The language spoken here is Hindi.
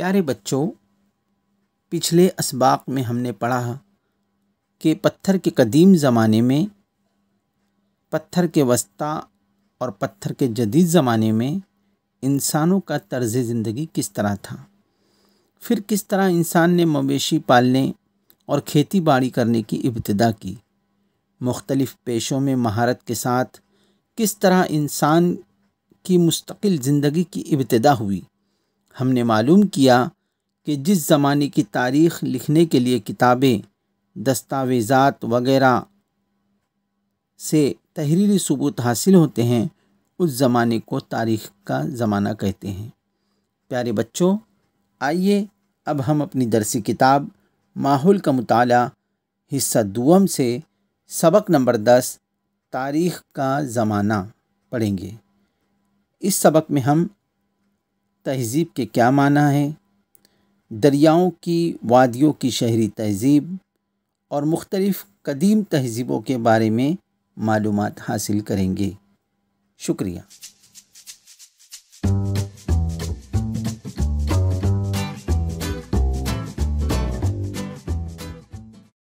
प्यारे बच्चों पिछले इसबाक में हमने पढ़ा कि पत्थर के कदीम ज़माने में पत्थर के वस्ता और पत्थर के जदीद ज़माने में इंसानों का तर्ज ज़िंदगी किस तरह था फिर किस तरह इंसान ने मवेशी पालने और खेती बाड़ी करने की इब्तदा की मुख्तलफ़ पेशों में महारत के साथ किस तरह इंसान की मुस्तकिल ज़िंदगी की इब्तदा हुई हमने मालूम किया कि जिस ज़माने की तारीख़ लिखने के लिए किताबें दस्तावेज़ात वगैरह से तहरीरी सबूत हासिल होते हैं उस ज़माने को तारीख़ का ज़माना कहते हैं प्यारे बच्चों आइए अब हम अपनी दरसी किताब माहौल का मताल हिस्सा दुम से सबक नंबर दस तारीख़ का ज़माना पढ़ेंगे इस सबक में हम तहज़ीब के क्या माना है दरियाओं की वादियों की शहरी तहज़ीब और मुख्तलफ़ कदीम तहज़ीबों के बारे में मालूम हासिल करेंगे शुक्रिया